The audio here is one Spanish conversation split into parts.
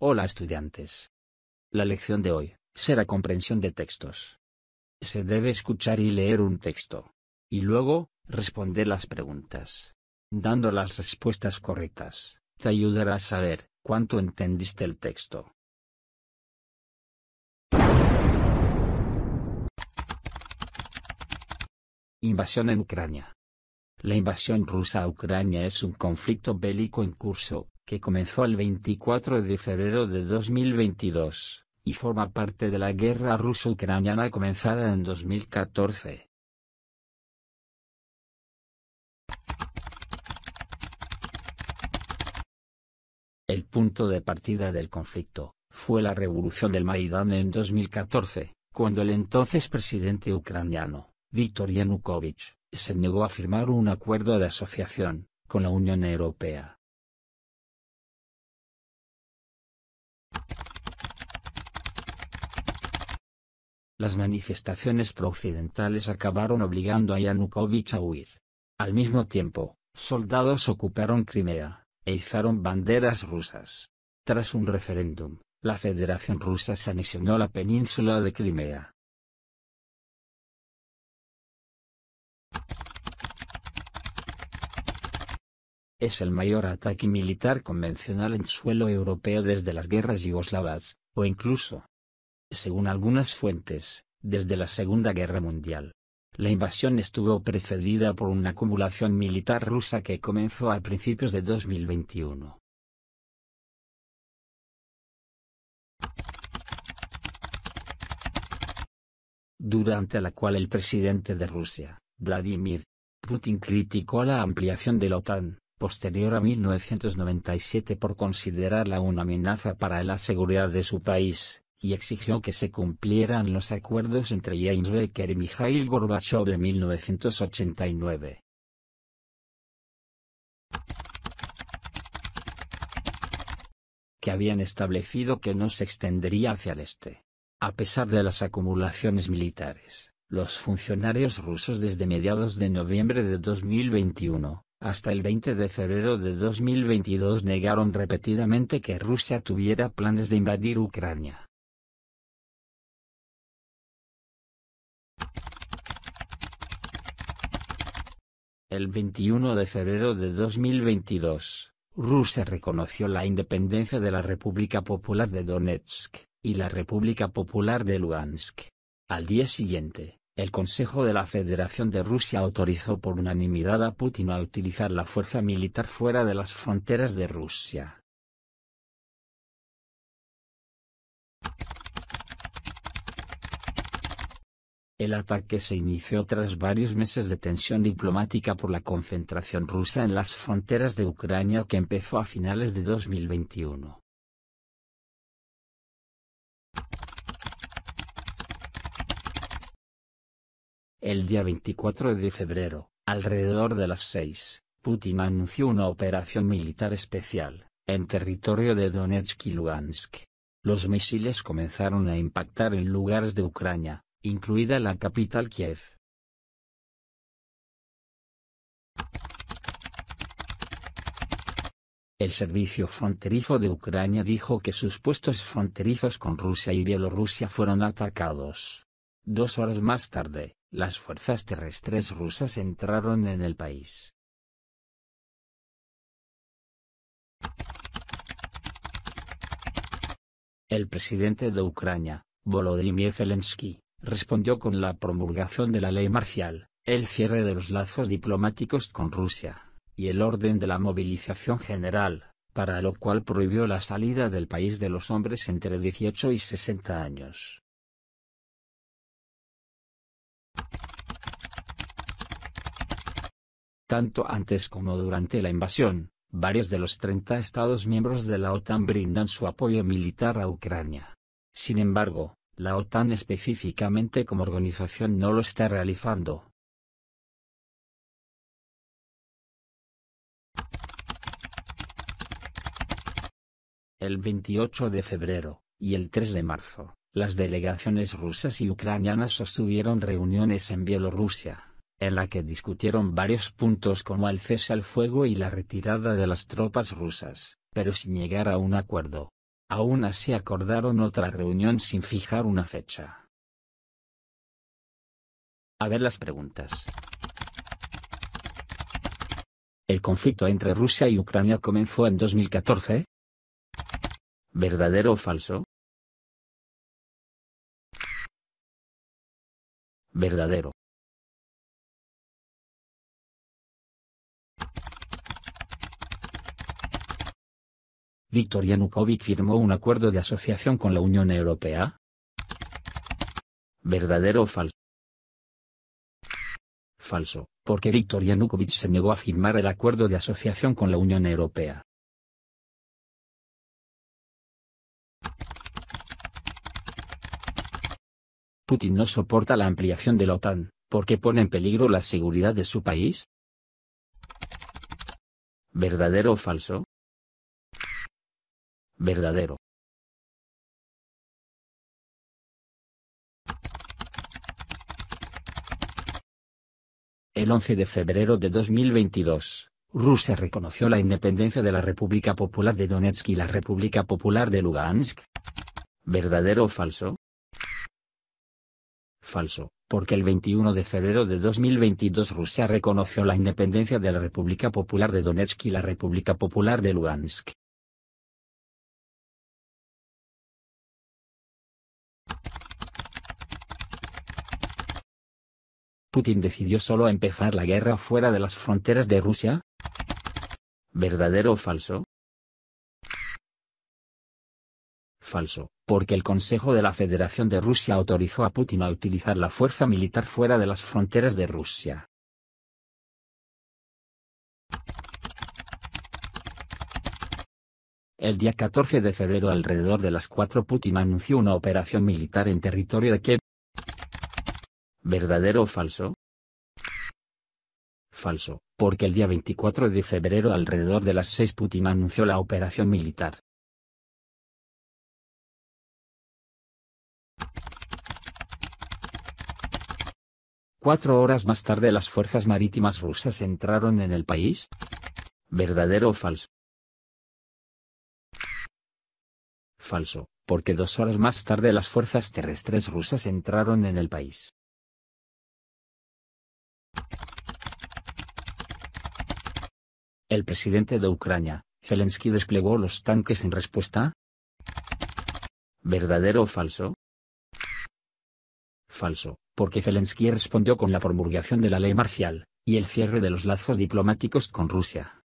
Hola estudiantes. La lección de hoy será comprensión de textos. Se debe escuchar y leer un texto. Y luego, responder las preguntas. Dando las respuestas correctas, te ayudará a saber cuánto entendiste el texto. Invasión en Ucrania. La invasión rusa a Ucrania es un conflicto bélico en curso, que comenzó el 24 de febrero de 2022, y forma parte de la guerra ruso-ucraniana comenzada en 2014. El punto de partida del conflicto, fue la revolución del Maidán en 2014, cuando el entonces presidente ucraniano, Viktor Yanukovych, se negó a firmar un acuerdo de asociación, con la Unión Europea. Las manifestaciones prooccidentales acabaron obligando a Yanukovych a huir. Al mismo tiempo, soldados ocuparon Crimea, e izaron banderas rusas. Tras un referéndum, la Federación Rusa se anexionó la península de Crimea. Es el mayor ataque militar convencional en suelo europeo desde las guerras yugoslavas, o incluso, según algunas fuentes, desde la Segunda Guerra Mundial. La invasión estuvo precedida por una acumulación militar rusa que comenzó a principios de 2021. Durante la cual el presidente de Rusia, Vladimir Putin criticó la ampliación de la OTAN, posterior a 1997 por considerarla una amenaza para la seguridad de su país, y exigió que se cumplieran los acuerdos entre James Baker y Mikhail Gorbachev de 1989. que habían establecido que no se extendería hacia el este. A pesar de las acumulaciones militares, los funcionarios rusos desde mediados de noviembre de 2021 hasta el 20 de febrero de 2022 negaron repetidamente que Rusia tuviera planes de invadir Ucrania. El 21 de febrero de 2022, Rusia reconoció la independencia de la República Popular de Donetsk y la República Popular de Lugansk. Al día siguiente, el Consejo de la Federación de Rusia autorizó por unanimidad a Putin a utilizar la fuerza militar fuera de las fronteras de Rusia. El ataque se inició tras varios meses de tensión diplomática por la concentración rusa en las fronteras de Ucrania que empezó a finales de 2021. El día 24 de febrero, alrededor de las 6, Putin anunció una operación militar especial, en territorio de Donetsk y Lugansk. Los misiles comenzaron a impactar en lugares de Ucrania, incluida la capital Kiev. El Servicio Fronterizo de Ucrania dijo que sus puestos fronterizos con Rusia y Bielorrusia fueron atacados. Dos horas más tarde, las fuerzas terrestres rusas entraron en el país. El presidente de Ucrania, Volodymyr Zelensky, respondió con la promulgación de la ley marcial, el cierre de los lazos diplomáticos con Rusia, y el orden de la movilización general, para lo cual prohibió la salida del país de los hombres entre 18 y 60 años. Tanto antes como durante la invasión, varios de los 30 Estados miembros de la OTAN brindan su apoyo militar a Ucrania. Sin embargo, la OTAN específicamente como organización no lo está realizando. El 28 de febrero, y el 3 de marzo, las delegaciones rusas y ucranianas sostuvieron reuniones en Bielorrusia, en la que discutieron varios puntos como el cese al fuego y la retirada de las tropas rusas, pero sin llegar a un acuerdo. Aún así acordaron otra reunión sin fijar una fecha. A ver las preguntas. ¿El conflicto entre Rusia y Ucrania comenzó en 2014? ¿Verdadero o falso? Verdadero. Viktor Yanukovych firmó un acuerdo de asociación con la Unión Europea? ¿Verdadero o falso? Falso, porque Viktor Yanukovych se negó a firmar el acuerdo de asociación con la Unión Europea. Putin no soporta la ampliación de la OTAN, porque pone en peligro la seguridad de su país? ¿Verdadero o falso? verdadero El 11 de febrero de 2022, Rusia reconoció la independencia de la República Popular de Donetsk y la República Popular de Lugansk. ¿Verdadero o falso? Falso, porque el 21 de febrero de 2022 Rusia reconoció la independencia de la República Popular de Donetsk y la República Popular de Lugansk. Putin decidió solo empezar la guerra fuera de las fronteras de Rusia? ¿Verdadero o falso? Falso, porque el Consejo de la Federación de Rusia autorizó a Putin a utilizar la fuerza militar fuera de las fronteras de Rusia. El día 14 de febrero alrededor de las 4 Putin anunció una operación militar en territorio de Kiev. ¿Verdadero o falso? Falso, porque el día 24 de febrero alrededor de las 6 Putin anunció la operación militar. Cuatro horas más tarde las fuerzas marítimas rusas entraron en el país. ¿Verdadero o falso? Falso, porque dos horas más tarde las fuerzas terrestres rusas entraron en el país. ¿El presidente de Ucrania, Zelensky desplegó los tanques en respuesta? ¿Verdadero o falso? Falso, porque Zelensky respondió con la promulgación de la ley marcial, y el cierre de los lazos diplomáticos con Rusia.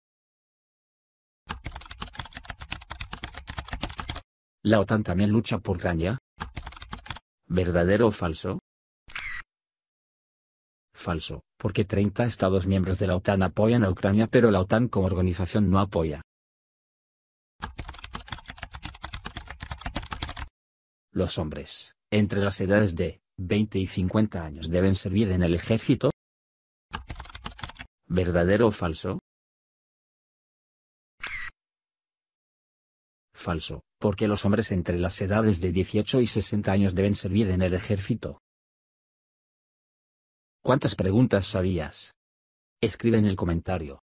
¿La OTAN también lucha por Ucrania? ¿Verdadero o falso? Falso, porque 30 Estados miembros de la OTAN apoyan a Ucrania pero la OTAN como organización no apoya. Los hombres, entre las edades de 20 y 50 años deben servir en el ejército? ¿Verdadero o falso? Falso, porque los hombres entre las edades de 18 y 60 años deben servir en el ejército. ¿Cuántas preguntas sabías? Escribe en el comentario.